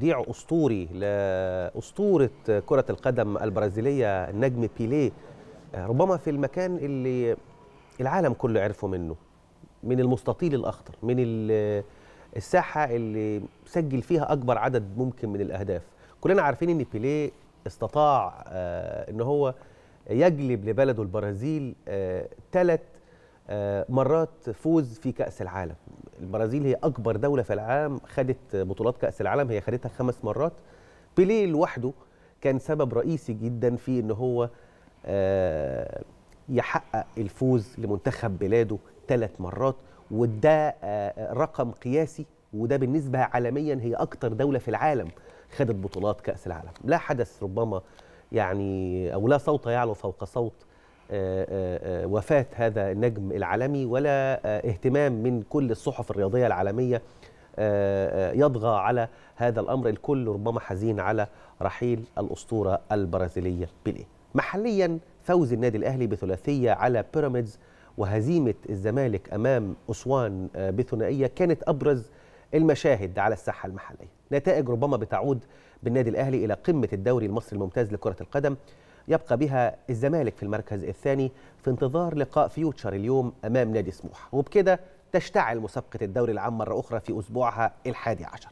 توديع اسطوري لاسطوره كره القدم البرازيليه النجم بيليه آه، ربما في المكان اللي العالم كله عرفه منه من المستطيل الاخضر من الساحه اللي سجل فيها اكبر عدد ممكن من الاهداف كلنا عارفين ان بيليه استطاع آه، ان هو يجلب لبلده البرازيل ثلاث آه، مرات فوز في كاس العالم البرازيل هي اكبر دوله في العالم خدت بطولات كاس العالم هي خدتها خمس مرات بيليه لوحده كان سبب رئيسي جدا في ان هو آه، يحقق الفوز لمنتخب بلاده ثلاث مرات وده آه، رقم قياسي وده بالنسبه عالميا هي اكتر دوله في العالم خدت بطولات كاس العالم لا حدث ربما يعني او لا صوت يعلو فوق صوت وفاة هذا النجم العالمي ولا اهتمام من كل الصحف الرياضية العالمية يطغى على هذا الأمر الكل ربما حزين على رحيل الأسطورة البرازيلية بيليه محليا فوز النادي الأهلي بثلاثية على بيراميدز وهزيمة الزمالك أمام أسوان آه، بثنائية كانت أبرز المشاهد على الساحة المحلية نتائج ربما بتعود بالنادي الأهلي إلى قمة الدوري المصري الممتاز لكرة القدم يبقى بها الزمالك في المركز الثاني في انتظار لقاء فيوتشر اليوم أمام نادي سموحة وبكده تشتعل مسابقة الدوري العام مرة أخرى في أسبوعها الحادي عشر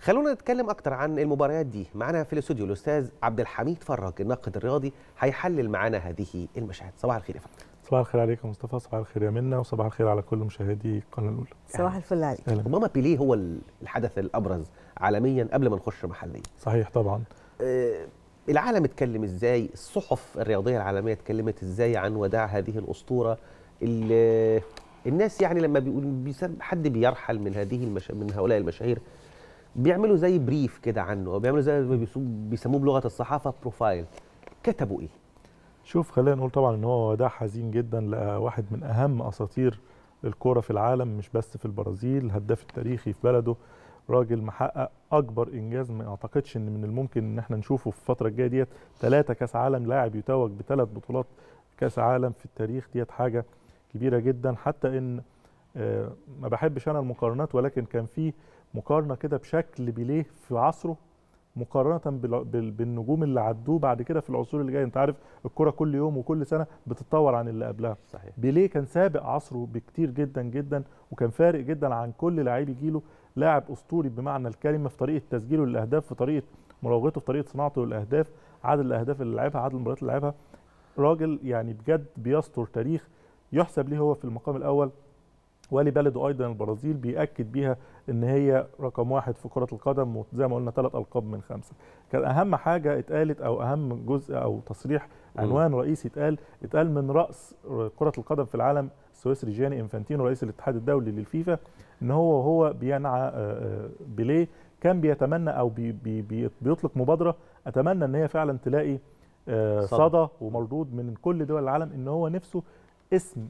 خلونا نتكلم أكتر عن المباريات دي معنا في الاستوديو الأستاذ عبد الحميد فرج الناقد الرياضي هيحلل معنا هذه المشاهد صباح الخير يا فندم صباح الخير عليك يا مصطفى صباح الخير يا منى وصباح الخير على كل مشاهدي القناه الاولى صباح الفل عليك ربما بيليه هو الحدث الابرز عالميا قبل ما نخش محليا صحيح طبعا آه، العالم اتكلم ازاي الصحف الرياضيه العالميه اتكلمت ازاي عن وداع هذه الاسطوره اللي الناس يعني لما بيقول حد بيرحل من هذه المش... من هؤلاء المشاهير بيعملوا زي بريف كده عنه او بيعملوا زي ما بيسموه بلغه الصحافه بروفايل كتبوا ايه شوف خلينا نقول طبعا ان هو وداع حزين جدا لواحد من اهم اساطير الكوره في العالم مش بس في البرازيل الهداف التاريخي في بلده راجل محقق اكبر انجاز ما اعتقدش ان من الممكن ان احنا نشوفه في الفتره الجايه ديت ثلاثه كاس عالم لاعب يتوج بثلاث بطولات كاس عالم في التاريخ ديت حاجه كبيره جدا حتى ان آه، ما بحبش انا المقارنات ولكن كان في مقارنه كده بشكل بيليه في عصره مقارنه بالنجوم اللي عدوه بعد كده في العصور اللي جايه انت عارف الكره كل يوم وكل سنه بتتطور عن اللي قبلها صحيح بيليه كان سابق عصره بكتير جدا جدا وكان فارق جدا عن كل لعيب يجيله لاعب اسطوري بمعنى الكلمه في طريقه تسجيله للاهداف في طريقه مراوغته في طريقه صناعته للاهداف عدد الاهداف اللي لعبها عدد المباريات اللي لعبها راجل يعني بجد بيستر تاريخ يحسب ليه هو في المقام الاول ولبلده ايضا البرازيل بياكد بيها ان هي رقم واحد في كره القدم وزي ما قلنا ثلاث القاب من خمسه كان اهم حاجه اتقالت او اهم جزء او تصريح عنوان رئيسي اتقال اتقال من راس كره القدم في العالم السويسري جياني انفانتينو رئيس الاتحاد الدولي للفيفا ان هو وهو بينعى آه، آه، بيليه كان بيتمنى او بي بي بيطلق مبادره اتمنى ان هي فعلا تلاقي آه، صدى ومردود من كل دول العالم ان هو نفسه اسم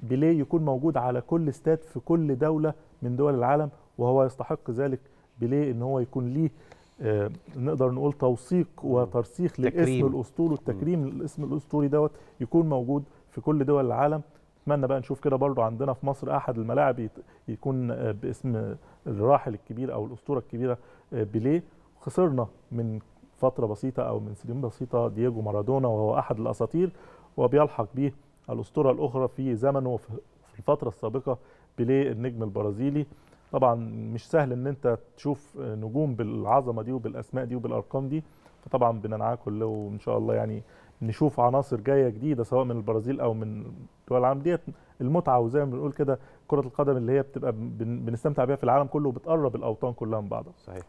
بيليه يكون موجود على كل استاد في كل دوله من دول العالم وهو يستحق ذلك بيليه ان هو يكون ليه نقدر نقول توثيق وترسيخ للاسم الاسطوري والتكريم للاسم الاسطوري دوت يكون موجود في كل دول العالم اتمنى بقى نشوف كده برضو عندنا في مصر احد الملاعب يكون آه، باسم آه، الراحل الكبير او الاسطوره الكبيره آه، بيليه خسرنا من فتره بسيطه او من سنين بسيطه دييجو مارادونا وهو احد الاساطير وبيلحق به الاسطوره الاخرى في زمنه في الفتره السابقه بيليه النجم البرازيلي طبعا مش سهل ان انت تشوف نجوم بالعظمه دي وبالاسماء دي وبالارقام دي فطبعا بننعاه كله وان شاء الله يعني نشوف عناصر جايه جديده سواء من البرازيل او من دول العالم ديت المتعه وزي ما بنقول كده كره القدم اللي هي بتبقى بنستمتع بيها في العالم كله وبتقرب الاوطان كلها من بعضها صحيح